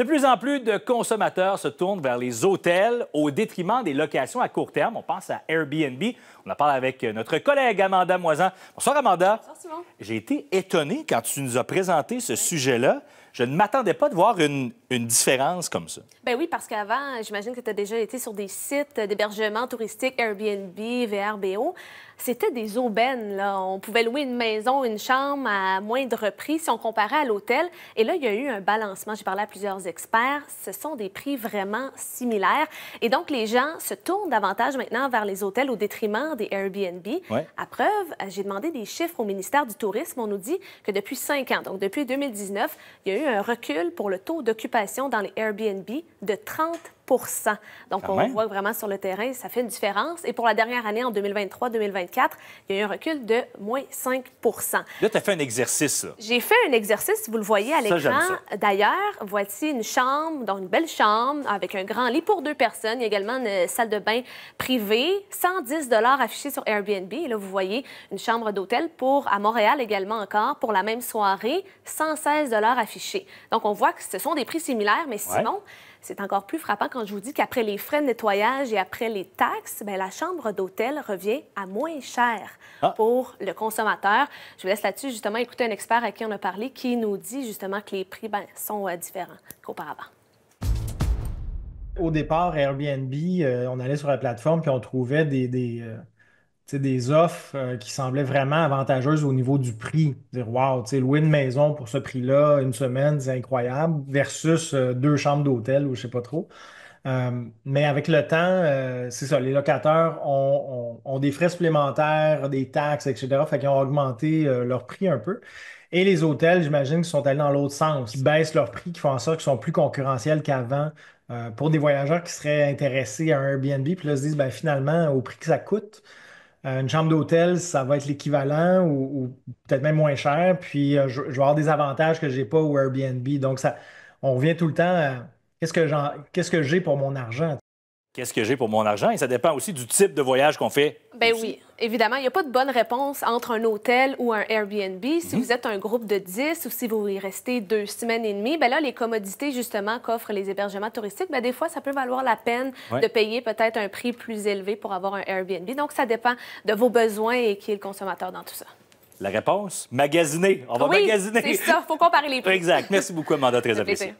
De plus en plus de consommateurs se tournent vers les hôtels au détriment des locations à court terme. On pense à Airbnb. On en parle avec notre collègue Amanda Moisan. Bonsoir Amanda. Bonsoir Simon. J'ai été étonné quand tu nous as présenté ce sujet-là. Je ne m'attendais pas de voir une, différence comme ça. Ben oui, parce qu'avant, j'imagine que tu as déjà été sur des sites d'hébergement touristique, Airbnb, VRBO. C'était des aubaines, là. On pouvait louer une maison, une chambre à moindre prix si on comparait à l'hôtel. Et là, il y a eu un balancement. J'ai parlé à plusieurs experts. Ce sont des prix vraiment similaires. Et donc, les gens se tournent davantage maintenant vers les hôtels au détriment des Airbnb. À preuve, euh, j'ai demandé des chiffres au ministère du Tourisme. On nous dit que depuis cinq ans, donc depuis 2019, il y a eu un recul pour le taux d'occupation dans les Airbnb de 30 donc, on voit vraiment sur le terrain, ça fait une différence. Et pour la dernière année, en 2023-2024, il y a eu un recul de moins 5 Là, tu as fait un exercice. J'ai fait un exercice, vous le voyez à l'écran. D'ailleurs, voici une chambre, donc une belle chambre avec un grand lit pour deux personnes. Il y a également une euh, salle de bain privée, 110 affichés sur Airbnb. Et là, vous voyez une chambre d'hôtel pour, à Montréal également encore, pour la même soirée, 116 affichés. Donc, on voit que ce sont des prix similaires, mais Simon... C'est encore plus frappant quand je vous dis qu'après les frais de nettoyage et après les taxes, bien, la chambre d'hôtel revient à moins cher ah. pour le consommateur. Je vous laisse là-dessus justement écouter un expert à qui on a parlé qui nous dit justement que les prix ben, sont euh, différents qu'auparavant au départ, Airbnb, euh, on allait sur la plateforme puis on trouvait des, euh, c'est des offres euh, qui semblaient vraiment avantageuses au niveau du prix. Dire, wow, louer une maison pour ce prix-là, une semaine, c'est incroyable, versus euh, deux chambres d'hôtel ou je ne sais pas trop. Euh, mais avec le temps, c'est ça, les locataires ont, des frais supplémentaires, des taxes, etc. Fait qu'ils ont augmenté leur prix un peu. Et les hôtels, j'imagine, qu'ils sont allés dans l'autre sens, qui baissent leur prix, qui font en sorte qu'ils sont plus concurrentiels qu'avant pour des voyageurs qui seraient intéressés à un Airbnb, puis là, se disent, ben, finalement, au prix que ça coûte, euh, une chambre d'hôtel, ça va être l'équivalent ou, peut-être même moins cher. Puis euh, je, vais avoir des avantages que je n'ai pas au Airbnb. Donc, ça, on revient tout le temps à qu'est-ce que j'ai ce que pour mon argent? qu'est-ce que j'ai pour mon argent. Et ça dépend aussi du type de voyage qu'on fait. Ben oui, évidemment, il n'y a pas de bonne réponse entre un hôtel ou un Airbnb. Si mhm. vous êtes un groupe de 10 ou si vous y restez deux semaines et demie, ben là, les commodités, justement, qu'offrent les hébergements touristiques, ben des fois, ça peut valoir la peine de payer peut-être un prix plus élevé pour avoir un Airbnb. Donc, ça dépend de vos besoins et qui est le consommateur dans tout ça. La réponse, magasiner. On va magasiner. C'est ça, il faut comparer les prix. Exact. Merci beaucoup, Amanda, très apprécié.